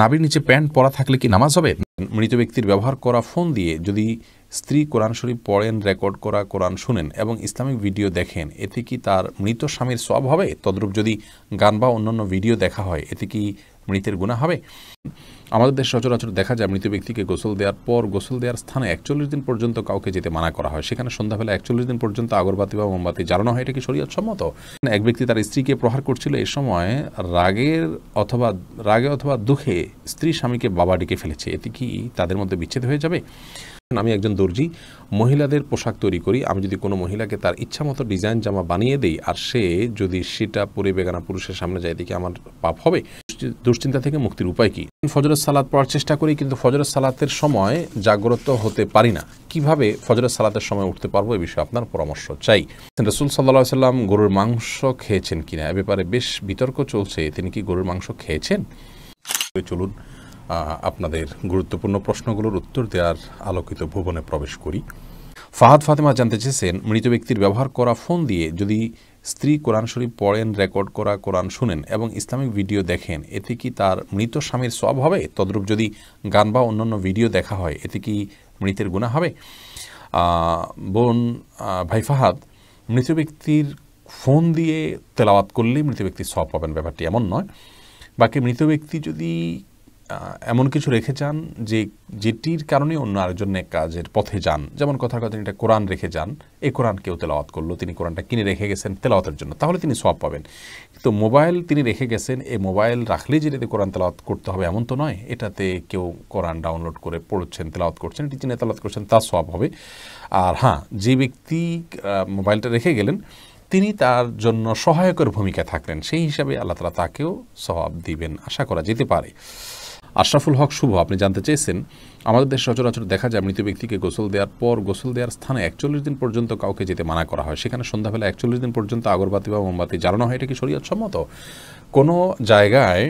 নাবির নিচে প্যান্ট পরা থাকলে কি নামাজ হবে মৃত ব্যক্তির ব্যবহার করা ফোন দিয়ে যদি স্ত্রী কোরআন শরীফ পড়েন রেকর্ড করা কোরআন শুনেন এবং ইসলামিক ভিডিও দেখেন এতে কি তার মৃত স্বামীর সব হবে তদ্রূপ যদি গান বা অন্যান্য ভিডিও দেখা হয় এতে কি মৃতের গুণা হবে আমাদের দেশ সচরাচর দেখা যায় মৃত ব্যক্তিকে গোসল দেওয়ার পর গোসল দেওয়ার স্থানে একচল্লিশ দিন পর্যন্ত কাউকে যেতে মানা করা হয় সেখানে সন্ধ্যাবেলা একচল্লিশ দিন পর্যন্ত আগরবাতি বা মোমবাতি জ্বালানো হয় এটা কি সম্মত এক ব্যক্তি তার স্ত্রীকে প্রহার করছিল এ সময় রাগের অথবা রাগে অথবা দুঃখে স্ত্রী স্বামীকে বাবা ডেকে ফেলেছে এতে কি তাদের মধ্যে বিচ্ছেদ হয়ে যাবে আমি একজন দর্জি মহিলাদের পোশাক তৈরি করি আমি যদি কোনো মহিলাকে তার ইচ্ছা মতো ডিজাইন জামা বানিয়ে দিই আর সে যদি সেটা পরে বেগানা পুরুষের সামনে যায় দেখি আমার পাপ হবে দুশ্চিন্তা থেকে মুক্তির উপায় কি ফজরত সালাদ পড়ার চেষ্টা করি কিন্তু ফজরত সালাতের সময় জাগ্রত হতে পারি না কিভাবে ফজরত সালাতের সময় উঠতে পারবো এ বিষয়ে আপনার পরামর্শ চাই রসুল সাল্লা সাল্লাম গরুর মাংস খেয়েছেন কিনা এ ব্যাপারে বেশ বিতর্ক চলছে তিনি কি গরুর মাংস খেয়েছেন চলুন আপনাদের গুরুত্বপূর্ণ প্রশ্নগুলোর উত্তর দেওয়ার আলোকিত ভুবনে প্রবেশ করি ফাহাদ ফাতেমা জানতে চেয়েছেন মৃত ব্যক্তির ব্যবহার করা ফোন দিয়ে যদি স্ত্রী কোরআন শরীফ পড়েন রেকর্ড করা কোরআন শুনেন এবং ইসলামিক ভিডিও দেখেন এতে কি তার মৃত স্বামীর সব হবে তদ্রূপ যদি গান বা অন্যান্য ভিডিও দেখা হয় এতে কি মৃতের গুণা হবে বোন ভাই ফাহাদ মৃত ব্যক্তির ফোন দিয়ে তেলাওয়াত করলে মৃত ব্যক্তি সব পাবেন ব্যাপারটি এমন নয় বাকি মৃত ব্যক্তি যদি এমন কিছু রেখে যান যে যেটির কারণে অন্য আরেকজন কাজের পথে যান যেমন কথার কথা তিনি একটা কোরআন রেখে যান এই কোরআন কেউ তেলাওয়াত করলো তিনি কোরআনটা কিনে রেখে গেছেন তেলাওয়াতের জন্য তাহলে তিনি সব পাবেন কিন্তু মোবাইল তিনি রেখে গেছেন এই মোবাইল রাখলেই যেটাতে কোরআন তেলাওয়াত করতে হবে এমন তো নয় এটাতে কেউ কোরআন ডাউনলোড করে পড়ছেন তেলাওয়াত করছেন এটি চিনে তেলাওয়াত করছেন তার সব হবে আর হ্যাঁ যে ব্যক্তি মোবাইলটা রেখে গেলেন তিনি তার জন্য সহায়কের ভূমিকা থাকলেন সেই হিসাবে আল্লাহ তালা তাকেও সবাব দিবেন আশা করা যেতে পারে আশরাফুল হক শুভ আপনি জানতে চেয়েছেন আমাদের দেশে সচরাচর দেখা যায় মৃত ব্যক্তিকে গোসল দেওয়ার পর গোসল দেওয়ার স্থানে একচল্লিশ দিন পর্যন্ত কাউকে যেতে মানা করা হয় সেখানে সন্ধ্যাবেলা একচল্লিশ দিন পর্যন্ত আগরবাতি বা মোমবাতি জ্বালানো হয় এটা কি শরীয়ত সম্মত কোনো জায়গায়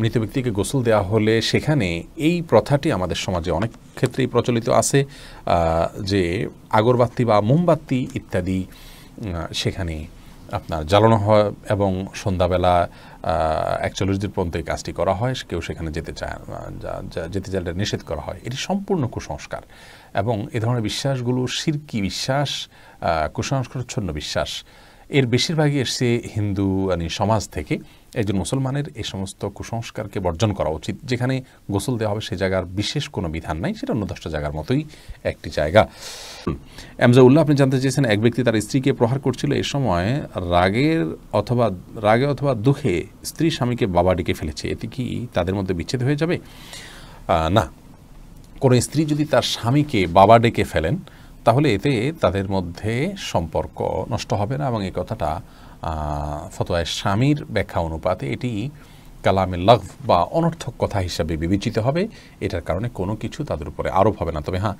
মৃত ব্যক্তিকে গোসল দেওয়া হলে সেখানে এই প্রথাটি আমাদের সমাজে অনেক ক্ষেত্রেই প্রচলিত আছে যে আগরবাতি বা মোমবাতি ইত্যাদি সেখানে আপনার জ্বালানো হয় এবং সন্ধ্যাবেলা একচল্লিশ দিন পর্যন্ত এই কাজটি করা হয় কেউ সেখানে যেতে চায় যেতে চাইলে নিষেধ করা হয় এটি সম্পূর্ণ কুসংস্কার এবং এ ধরনের বিশ্বাসগুলো সিরকি বিশ্বাস কুসংস্কারচ্ছন্ন বিশ্বাস এর বেশিরভাগই এসছে হিন্দু মানে সমাজ থেকে একজন মুসলমানের এই সমস্ত কুসংস্কারকে বর্জন করা উচিত যেখানে গোসল দেওয়া হবে সে জায়গার বিশেষ কোনো বিধান নাই সেটা অন্য দশটা জায়গার মতোই একটি জায়গা এমজাউল্লাহ আপনি জানতে চেয়েছেন এক ব্যক্তি তার স্ত্রীকে প্রহার করছিল এ সময় রাগের অথবা রাগে অথবা দুঃখে স্ত্রী স্বামীকে বাবা ডেকে ফেলেছে এতে কি তাদের মধ্যে বিচ্ছেদ হয়ে যাবে না কোনো স্ত্রী যদি তার স্বামীকে বাবা ডেকে ফেলেন তাহলে এতে তাদের মধ্যে সম্পর্ক নষ্ট হবে না এবং এই কথাটা ফতোয়ায় স্বামীর ব্যাখ্যা অনুপাতে এটি কালামে লভ বা অনর্থক কথা হিসাবে বিবেচিত হবে এটার কারণে কোনো কিছু তাদের উপরে আরোপ হবে না তবে হ্যাঁ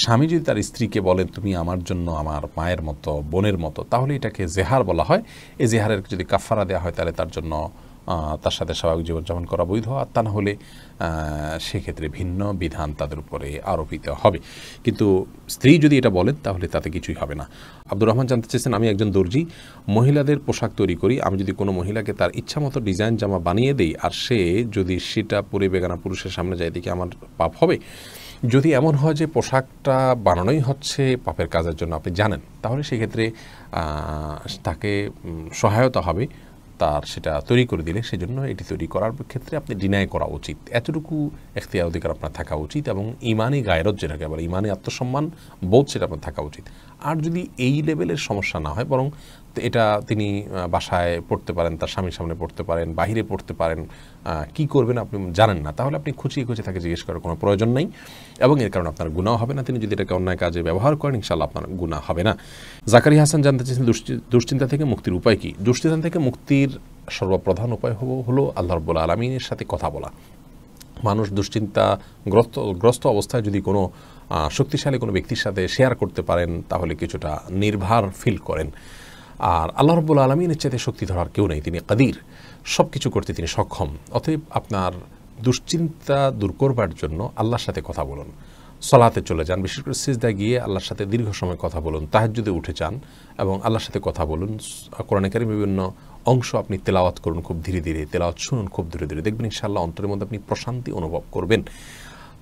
স্বামী যদি তার স্ত্রীকে বলেন তুমি আমার জন্য আমার মায়ের মতো বোনের মতো তাহলে এটাকে জেহার বলা হয় এই জেহারের যদি কাফারা দেওয়া হয় তাহলে তার জন্য তার সাথে স্বাভাবিক জীবনযাপন করা বৈধ আর তা না হলে সেক্ষেত্রে ভিন্ন বিধান তাদের উপরে আরোপিত হবে কিন্তু স্ত্রী যদি এটা বলেন তাহলে তাতে কিছুই হবে না আব্দুর রহমান জানতে চেয়েছেন আমি একজন দর্জি মহিলাদের পোশাক তৈরি করি আমি যদি কোনো মহিলাকে তার ইচ্ছা মতো ডিজাইন জামা বানিয়ে দিই আর সে যদি সেটা পরে বেগানা পুরুষের সামনে যায় দেখি আমার পাপ হবে যদি এমন হয় যে পোশাকটা বানানোই হচ্ছে পাপের কাজের জন্য আপনি জানেন তাহলে সেক্ষেত্রে তাকে সহায়তা হবে তার সেটা তৈরি করে দিলে সেজন্য এটি তৈরি করার ক্ষেত্রে আপনি ডিনাই করা উচিত এতটুকু এখতিয়ার অধিকার আপনার থাকা উচিত এবং ইমানে গায়রত যেটাকে আবার ইমানে আত্মসম্মান বোধ সেটা আপনার থাকা উচিত আর যদি এই লেভেলের সমস্যা না হয় বরং এটা তিনি বাসায় পড়তে পারেন তার স্বামীর সামনে পড়তে পারেন বাহিরে পড়তে পারেন কি করবেন আপনি জানেন না তাহলে আপনি খুঁচিয়ে খুঁচিয়ে তাকে জিজ্ঞেস করার কোনো প্রয়োজন নেই এবং এর কারণে আপনার গুণাও হবে না তিনি যদি এটাকে অন্যায় কাজে ব্যবহার করেন ইনশাল্লাহ আপনার গুণা হবে না জাকারি হাসান জানতে চেয়েছেন দুশ্চিন্তা থেকে মুক্তির উপায় কি দুশ্চিন্তা থেকে মুক্তির সর্বপ্রধান উপায় হলো আল্লাহ রব্বুল আলমিনের সাথে কথা বলা মানুষ দুশ্চিন্তা গ্রস্ত গ্রস্ত অবস্থায় যদি কোনো শক্তিশালী কোনো ব্যক্তির সাথে শেয়ার করতে পারেন তাহলে কিছুটা নির্ভার ফিল করেন আর আল্লাহ রব্বুল আলমিনের চাইতে শক্তি ধরার কেউ নেই তিনি কাদির সব কিছু করতে তিনি সক্ষম অতএব আপনার দুশ্চিন্তা দূর করবার জন্য আল্লাহর সাথে কথা বলুন সলাতে চলে যান বিশেষ করে সিজদা গিয়ে আল্লাহর সাথে দীর্ঘ সময় কথা বলুন যদি উঠে চান এবং আল্লাহর সাথে কথা বলুন কোরআনকারী বিভিন্ন অংশ আপনি তেলাওয়াত করুন খুব ধীরে ধীরে তেলাওয়াত শুনুন খুব ধীরে ধীরে দেখবেন ইনশাআল্লাহ অন্তরের মধ্যে আপনি প্রশান্তি অনুভব করবেন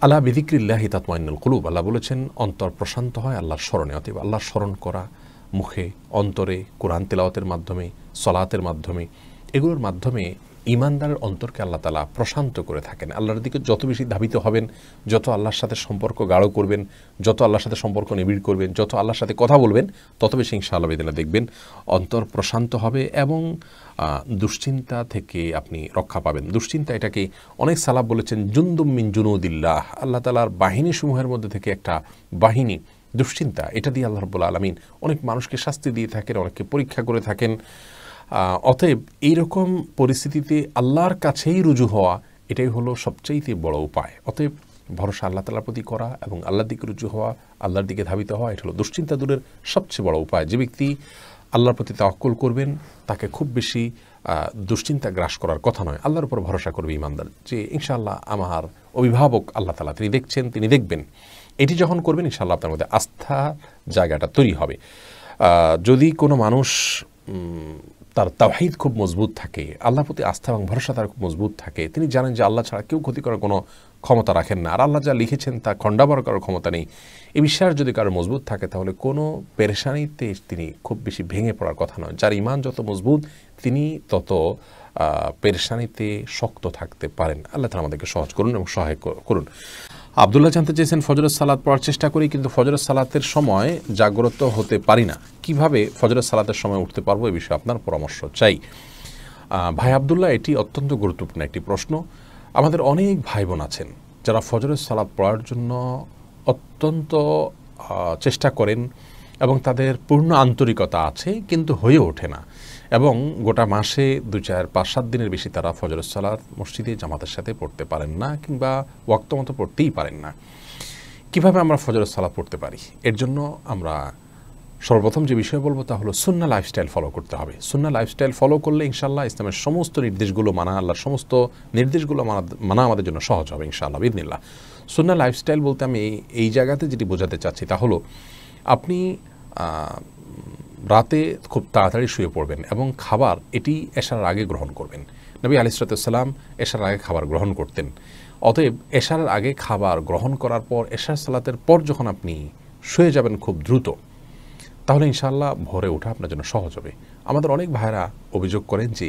আল্লাহ বিদিক্রিল্লাহি তাতমাইনুল কুলুব আল্লাহ বলেছেন অন্তর প্রশান্ত হয় আল্লাহর স্মরণে অতএব আল্লাহর স্মরণ করা মুখে অন্তরে কোরআন তেলাওয়াতের মাধ্যমে সলাতের মাধ্যমে এগুলোর মাধ্যমে ইমানদারের অন্তরকে আল্লাহ তালা প্রশান্ত করে থাকেন আল্লাহর দিকে যত বেশি ধাবিত হবেন যত আল্লাহর সাথে সম্পর্ক গাঢ় করবেন যত আল্লাহর সাথে সম্পর্ক নিবিড় করবেন যত আল্লাহর সাথে কথা বলবেন তত বেশি ইনশাআল্লাহ বেদনা দেখবেন অন্তর প্রশান্ত হবে এবং দুশ্চিন্তা থেকে আপনি রক্ষা পাবেন দুশ্চিন্তা এটাকে অনেক সালাব বলেছেন জুন্দুম মিন জুনুদিল্লাহ আল্লাহ তালার বাহিনীসমূহের মধ্যে থেকে একটা বাহিনী দুশ্চিন্তা এটা দিয়ে আল্লাহ রব্বুল আলমিন অনেক মানুষকে শাস্তি দিয়ে থাকেন অনেককে পরীক্ষা করে থাকেন অতএব এইরকম পরিস্থিতিতে আল্লাহর কাছেই রুজু হওয়া এটাই হলো সবচেয়েতে বড় উপায় অতএব ভরসা আল্লাহ তালার প্রতি করা এবং আল্লাহর দিকে রুজু হওয়া আল্লাহর দিকে ধাবিত হওয়া এটা হলো দুশ্চিন্তা দূরের সবচেয়ে বড় উপায় যে ব্যক্তি আল্লাহর প্রতি তাক্কল করবেন তাকে খুব বেশি দুশ্চিন্তা গ্রাস করার কথা নয় আল্লাহর উপর ভরসা করবে ইমানদার যে ইনশাআল্লাহ আমার অভিভাবক আল্লাহ তালা তিনি দেখছেন তিনি দেখবেন এটি যখন করবেন ইনশাল্লাহ আপনার মধ্যে আস্থা জায়গাটা তৈরি হবে যদি কোনো মানুষ তার তাহিদ খুব মজবুত থাকে আল্লাহ প্রতি আস্থা এবং ভরসা তার খুব মজবুত থাকে তিনি জানেন যে আল্লাহ ছাড়া কেউ ক্ষতি করার কোনো ক্ষমতা রাখেন না আর আল্লাহ যা লিখেছেন তা খণ্ডাবর করার ক্ষমতা নেই এ বিশ্বাস যদি কারো মজবুত থাকে তাহলে কোনো পেরেশানিতে তিনি খুব বেশি ভেঙে পড়ার কথা নয় যার ইমান যত মজবুত তিনি তত পেরেশানিতে শক্ত থাকতে পারেন আল্লাহ তারা আমাদেরকে সহজ করুন এবং সহায় করুন আবদুল্লাহ জানতে চেয়েছেন ফজরত সালাদ পড়ার চেষ্টা করি কিন্তু ফজরত সালাতের সময় জাগ্রত হতে পারি না কিভাবে ফজরত সালাতের সময় উঠতে পারবো এ বিষয়ে আপনার পরামর্শ চাই ভাই আবদুল্লাহ এটি অত্যন্ত গুরুত্বপূর্ণ একটি প্রশ্ন আমাদের অনেক ভাই বোন আছেন যারা ফজরত সালাদ পড়ার জন্য অত্যন্ত চেষ্টা করেন এবং তাদের পূর্ণ আন্তরিকতা আছে কিন্তু হয়ে ওঠে না এবং গোটা মাসে দু চার পাঁচ সাত দিনের বেশি তারা ফজরসালাদ মসজিদে জামাতের সাথে পড়তে পারেন না কিংবা ওয়াক্ত মতো পড়তেই পারেন না কিভাবে আমরা ফজরসালা পড়তে পারি এর জন্য আমরা সর্বপ্রথম যে বিষয় বলবো তা হলো সুন্না লাইফস্টাইল ফলো করতে হবে সুন্না লাইফস্টাইল ফলো করলে ইনশাল্লাহ ইসলামের সমস্ত নির্দেশগুলো মানা আল্লাহর সমস্ত নির্দেশগুলো মানা মানা আমাদের জন্য সহজ হবে ইনশাআল্লাহ বিদিনিল্লাহ সুন্না লাইফস্টাইল বলতে আমি এই জায়গাতে যেটি বোঝাতে চাচ্ছি তা হলো আপনি রাতে খুব তাড়াতাড়ি শুয়ে পড়বেন এবং খাবার এটি এশার আগে গ্রহণ করবেন নবী আলিসালাম এশার আগে খাবার গ্রহণ করতেন অতএব এশার আগে খাবার গ্রহণ করার পর এশার সালাতের পর যখন আপনি শুয়ে যাবেন খুব দ্রুত তাহলে ইনশাল্লাহ ভরে ওঠা আপনার জন্য সহজ হবে আমাদের অনেক ভাইরা অভিযোগ করেন যে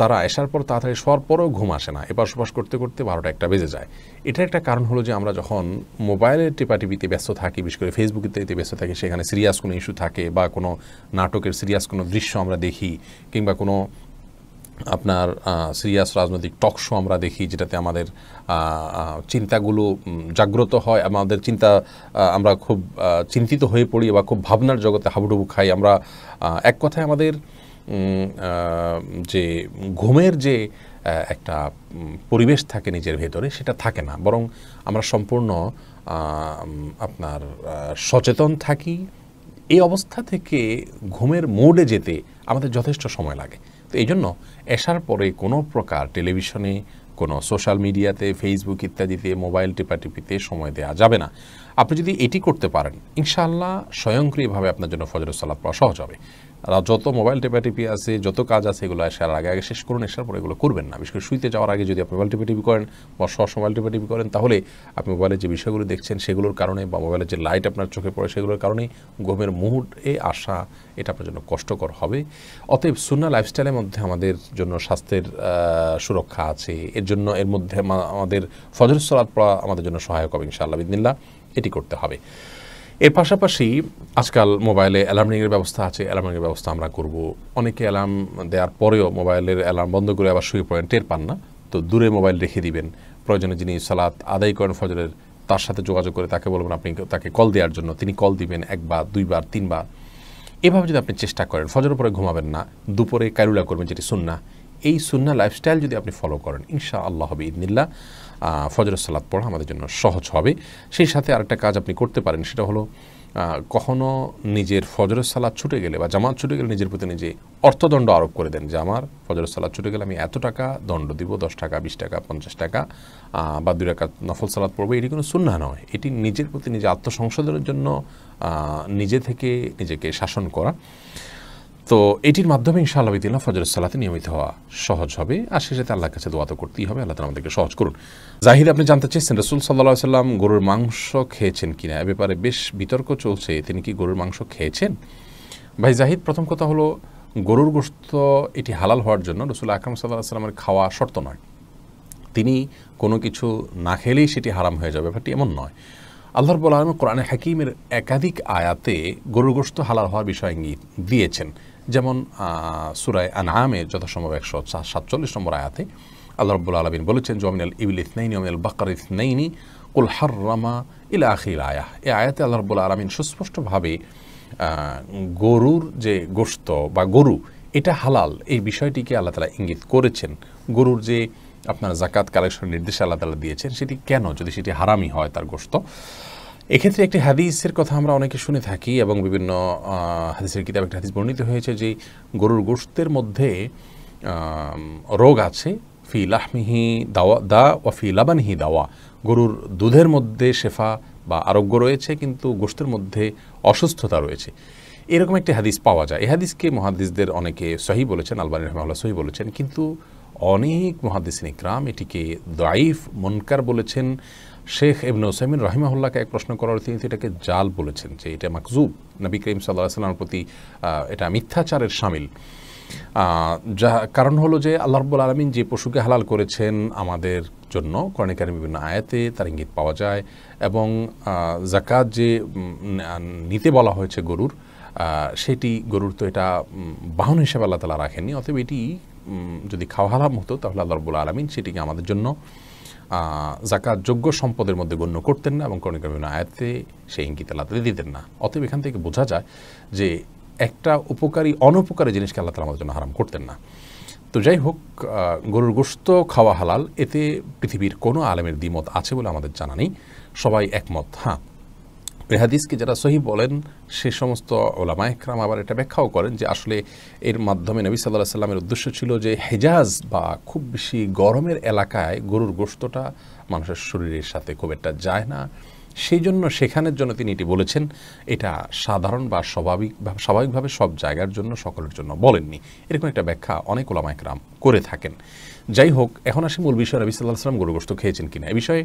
তারা আসার পর তাড়াতাড়ি শোয়ার পরেও ঘুম আসে না এপাশ ওপাশ করতে করতে বারোটা একটা বেজে যায় এটার একটা কারণ হলো যে আমরা যখন মোবাইলের টিপাটিপিতে ব্যস্ত থাকি বিশেষ করে ফেসবুকেতে ব্যস্ত থাকি সেখানে সিরিয়াস কোনো ইস্যু থাকে বা কোনো নাটকের সিরিয়াস কোনো দৃশ্য আমরা দেখি কিংবা কোনো আপনার সিরিয়াস রাজনৈতিক টক শো আমরা দেখি যেটাতে আমাদের চিন্তাগুলো জাগ্রত হয় আমাদের চিন্তা আমরা খুব চিন্তিত হয়ে পড়ি বা খুব ভাবনার জগতে হাবুডুবু খাই আমরা এক কথায় আমাদের যে ঘুমের যে একটা পরিবেশ থাকে নিজের ভেতরে সেটা থাকে না বরং আমরা সম্পূর্ণ আপনার সচেতন থাকি এই অবস্থা থেকে ঘুমের মোডে যেতে আমাদের যথেষ্ট সময় লাগে তো এই জন্য এসার পরে কোনো প্রকার টেলিভিশনে কোনো সোশ্যাল মিডিয়াতে ফেসবুক ইত্যাদিতে মোবাইল টিপাটিপিতে সময় দেওয়া যাবে না আপনি যদি এটি করতে পারেন ইনশাআল্লাহ স্বয়ংক্রিয়ভাবে আপনার জন্য ফজর সালাদ সহজ হবে আর যত মোবাইল টিপি আছে যত কাজ আছে এগুলো আসার আগে আগে শেষ করুন এসার পরে এগুলো করবেন না বিশেষ করে শুইতে যাওয়ার আগে যদি আপনি মোবাইল টিপি করেন বা সস মোবাইল টিপি করেন তাহলে আপনি মোবাইলের যে বিষয়গুলো দেখছেন সেগুলোর কারণে বা মোবাইলের যে লাইট আপনার চোখে পড়ে সেগুলোর কারণেই ঘুমের মুহূর্তে আসা এটা আপনার জন্য কষ্টকর হবে অতএব সুন্না লাইফস্টাইলের মধ্যে আমাদের জন্য স্বাস্থ্যের সুরক্ষা আছে এর জন্য এর মধ্যে আমাদের ফজর সলাদ পড়া আমাদের জন্য সহায়ক হবে ইনশাআল্লাহ বিদিনিল্লাহ এটি করতে হবে এর পাশাপাশি আজকাল মোবাইলে অ্যালার্মিংয়ের ব্যবস্থা আছে অ্যালার্মিংয়ের ব্যবস্থা আমরা করব অনেকে অ্যালার্ম দেওয়ার পরেও মোবাইলের অ্যালার্ম বন্ধ করে আবার শুয়ে পড়েন টের পান না তো দূরে মোবাইল রেখে দিবেন প্রয়োজনে যিনি সালাত আদায় করেন ফজরের তার সাথে যোগাযোগ করে তাকে বলবেন আপনি তাকে কল দেওয়ার জন্য তিনি কল দিবেন একবার দুইবার তিনবার এভাবে যদি আপনি চেষ্টা করেন ফজরের পরে ঘুমাবেন না দুপুরে কারুলা করবেন যেটি সুন্না এই সুন্না লাইফস্টাইল যদি আপনি ফলো করেন ইনশা আল্লাহ হবে ইদনিল্লা ফজরের সালাদ পড়া আমাদের জন্য সহজ হবে সেই সাথে আরেকটা কাজ আপনি করতে পারেন সেটা হলো কখনো নিজের ফজরের সালাদ ছুটে গেলে বা জামাত ছুটে গেলে নিজের প্রতি নিজে অর্থদণ্ড আরোপ করে দেন যে আমার ফজরের সালাদ ছুটে গেলে আমি এত টাকা দণ্ড দিব দশ টাকা বিশ টাকা পঞ্চাশ টাকা বা দুই টাকা নফল সালাদ পড়বো এটি কোনো সুন্না নয় এটি নিজের প্রতি নিজে আত্মসংশোধনের জন্য নিজে থেকে নিজেকে শাসন করা তো এটির মাধ্যমে ইনশাআল্লাহ ইদিল্লা ফজর সালাতে নিয়মিত হওয়া সহজ হবে আর সেটাতে আল্লাহর কাছে দোয়া তো করতেই হবে আল্লাহ আমাদেরকে সহজ করুন জাহিদ আপনি জানতে চেয়েছেন রসুল সাল্লাহ সাল্লাম গরুর মাংস খেয়েছেন কিনা এ ব্যাপারে বেশ বিতর্ক চলছে তিনি কি গরুর মাংস খেয়েছেন ভাই জাহিদ প্রথম কথা হলো গরুর গোস্ত এটি হালাল হওয়ার জন্য রসুল আকরম সাল্লাহ সাল্লামের খাওয়া শর্ত নয় তিনি কোনো কিছু না খেলেই সেটি হারাম হয়ে যাবে ব্যাপারটি এমন নয় আল্লাহর বলা আলম কোরআনে হাকিমের একাধিক আয়াতে গরুর গোস্ত হালাল হওয়ার বিষয় ইঙ্গিত দিয়েছেন যেমন সুরায় আনহামে যথাসম্ভব একশো সাতচল্লিশ নম্বর আয়াতে আল্লাহ রব্বুল আলমিন বলেছেন জমিনাল ইবিল ইসনাইনি অমিনাল বাকর ইসনাইনি কুল হাররামা ইল আখির আয়া এ আয়াতে আল্লাহ রব্বুল আলমিন সুস্পষ্টভাবে গরুর যে গোস্ত বা গরু এটা হালাল এই বিষয়টিকে আল্লাহ তালা ইঙ্গিত করেছেন গরুর যে আপনার জাকাত কালেকশন নির্দেশ আল্লাহ তালা দিয়েছেন সেটি কেন যদি সেটি হারামি হয় তার গোস্ত এক্ষেত্রে একটি হাদিসের কথা আমরা অনেকে শুনে থাকি এবং বিভিন্ন হাদিসের কিতাব একটা হাদিস বর্ণিত হয়েছে যে গরুর গোষ্ঠের মধ্যে রোগ আছে ফি লাহমিহি দাওয়া দা ও ফি লাবানহি দাওয়া গরুর দুধের মধ্যে শেফা বা আরোগ্য রয়েছে কিন্তু গোষ্ঠের মধ্যে অসুস্থতা রয়েছে এরকম একটি হাদিস পাওয়া যায় এ হাদিসকে মহাদিসদের অনেকে সহি বলেছেন আলবানী রহমাল্লাহ সহি বলেছেন কিন্তু অনেক মহাদিস নিক্রাম এটিকে দাইফ মনকার বলেছেন শেখ এবন ওসাইমিন রহিমাহুল্লাহকে এক প্রশ্ন করার তিনি এটাকে জাল বলেছেন যে এটা মাকজুব নবী করিম সাল্লাহ সাল্লামের প্রতি এটা মিথ্যাচারের সামিল যা কারণ হলো যে আল্লাহ রব্বুল আলমিন যে পশুকে হালাল করেছেন আমাদের জন্য কর্ণিকারী বিভিন্ন আয়াতে তার ইঙ্গিত পাওয়া যায় এবং জাকাত যে নিতে বলা হয়েছে গরুর সেটি গরুর তো এটা বাহন হিসেবে আল্লাহ তালা রাখেননি অতএব এটি যদি খাওয়া হালাম হতো তাহলে আল্লাহ রব্বুল আলমিন সেটিকে আমাদের জন্য জাকাত যোগ্য সম্পদের মধ্যে গণ্য করতেন না এবং কোনো আয়াতে সেই ইঙ্গিত আল্লাহ তালা দিতেন না অতএব এখান থেকে বোঝা যায় যে একটা উপকারী অনুপকারী জিনিসকে আল্লাহ তালা আমাদের জন্য হারাম করতেন না তো যাই হোক গরুর গোস্ত খাওয়া হালাল এতে পৃথিবীর কোনো আলেমের দ্বিমত আছে বলে আমাদের জানা নেই সবাই একমত হ্যাঁ হাদিসকে যারা সহি বলেন সে সমস্ত ওলামা একরাম আবার এটা ব্যাখ্যাও করেন যে আসলে এর মাধ্যমে নবী সাল্লাহ সাল্লামের উদ্দেশ্য ছিল যে হেজাজ বা খুব বেশি গরমের এলাকায় গরুর গোস্তটা মানুষের শরীরের সাথে খুব একটা যায় না সেই জন্য সেখানের জন্য তিনি এটি বলেছেন এটা সাধারণ বা স্বাভাবিক স্বাভাবিকভাবে সব জায়গার জন্য সকলের জন্য বলেননি এরকম একটা ব্যাখ্যা অনেক ওলামায়করাম করে থাকেন যাই হোক এখন আসি মূল বিষয় নবী সাল্লাহ সাল্লাম গরুগ্রস্ত খেয়েছেন কিনা এ বিষয়ে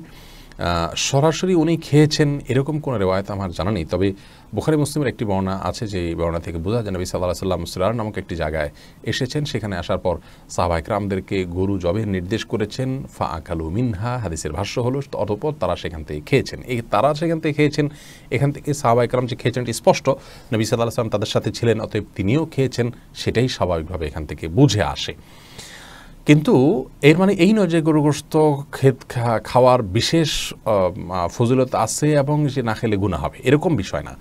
সরাসরি উনি খেয়েছেন এরকম কোনো রেওয়ায়ত আমার জানা নেই তবে বুখারি মুসলিমের একটি বর্ণনা আছে যে এই বর্ণনা থেকে বোঝা যায় নবী সাল্লাহ সাল্লাম সুরার নামক একটি জায়গায় এসেছেন সেখানে আসার পর সাহবাইকরামদেরকে গরু জবের নির্দেশ করেছেন ফা আকালু মিনহা হাদিসের ভাষ্য হলো অতপর তারা সেখান থেকে খেয়েছেন এই তারা সেখান থেকে খেয়েছেন এখান থেকে সাহবাইকরাম যে খেয়েছেন এটি স্পষ্ট নবী সাল্লাহ সাল্লাম তাদের সাথে ছিলেন অতএব তিনিও খেয়েছেন সেটাই স্বাভাবিকভাবে এখান থেকে বুঝে আসে কিন্তু এর মানে এই নয় যে গরুগ্রস্ত ক্ষেত খাওয়ার বিশেষ ফজিলত আছে এবং সে না খেলে গুণা হবে এরকম বিষয় না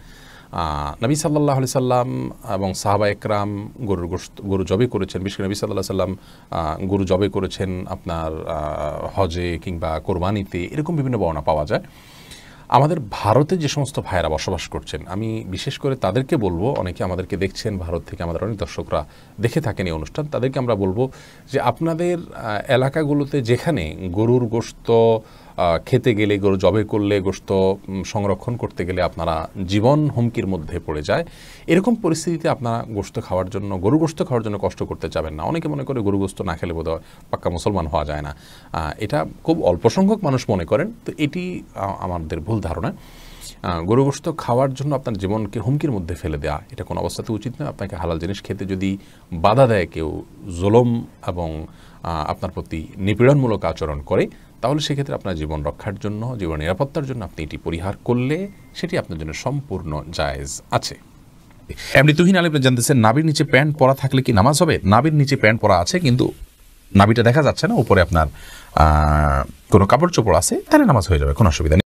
নবী সাল্লাহ আলি সাল্লাম এবং সাহাবা একরাম গরুর গোস্ত গরু জবে করেছেন বিশেষ নবী সাল্লাহ সাল্লাম গরু জবে করেছেন আপনার হজে কিংবা কোরবানিতে এরকম বিভিন্ন বর্ণনা পাওয়া যায় আমাদের ভারতে যে সমস্ত ভাইয়েরা বসবাস করছেন আমি বিশেষ করে তাদেরকে বলবো অনেকে আমাদেরকে দেখছেন ভারত থেকে আমাদের অনেক দর্শকরা দেখে থাকেন এই অনুষ্ঠান তাদেরকে আমরা বলবো যে আপনাদের এলাকাগুলোতে যেখানে গরুর গোস্ত খেতে গেলে গরু জবে করলে গোস্ত সংরক্ষণ করতে গেলে আপনারা জীবন হুমকির মধ্যে পড়ে যায় এরকম পরিস্থিতিতে আপনারা গোস্ত খাওয়ার জন্য গরু গোস্ত খাওয়ার জন্য কষ্ট করতে যাবেন না অনেকে মনে করে গরু গোস্ত না খেলে বোধহয় পাক্কা মুসলমান হওয়া যায় না এটা খুব অল্প সংখ্যক মানুষ মনে করেন তো এটি আমাদের ভুল ধারণা গরুগ্রস্ত খাওয়ার জন্য আপনার জীবনকে হুমকির মধ্যে ফেলে দেওয়া এটা কোনো অবস্থাতে উচিত নয় আপনাকে হালাল জিনিস খেতে যদি বাধা দেয় কেউ জোলম এবং আপনার প্রতি নিপীড়নমূলক আচরণ করে তাহলে সেক্ষেত্রে আপনার জীবন রক্ষার জন্য জীবন নিরাপত্তার জন্য আপনি এটি পরিহার করলে সেটি আপনার জন্য সম্পূর্ণ জায়েজ আছে এমনি তুহিন আলিম জানতেছেন নাবির নিচে প্যান্ট পরা থাকলে কি নামাজ হবে নাবির নিচে প্যান্ট পরা আছে কিন্তু নাবিটা দেখা যাচ্ছে না উপরে আপনার কোনো কাপড় চোপড় আছে তাহলে নামাজ হয়ে যাবে কোনো অসুবিধা নেই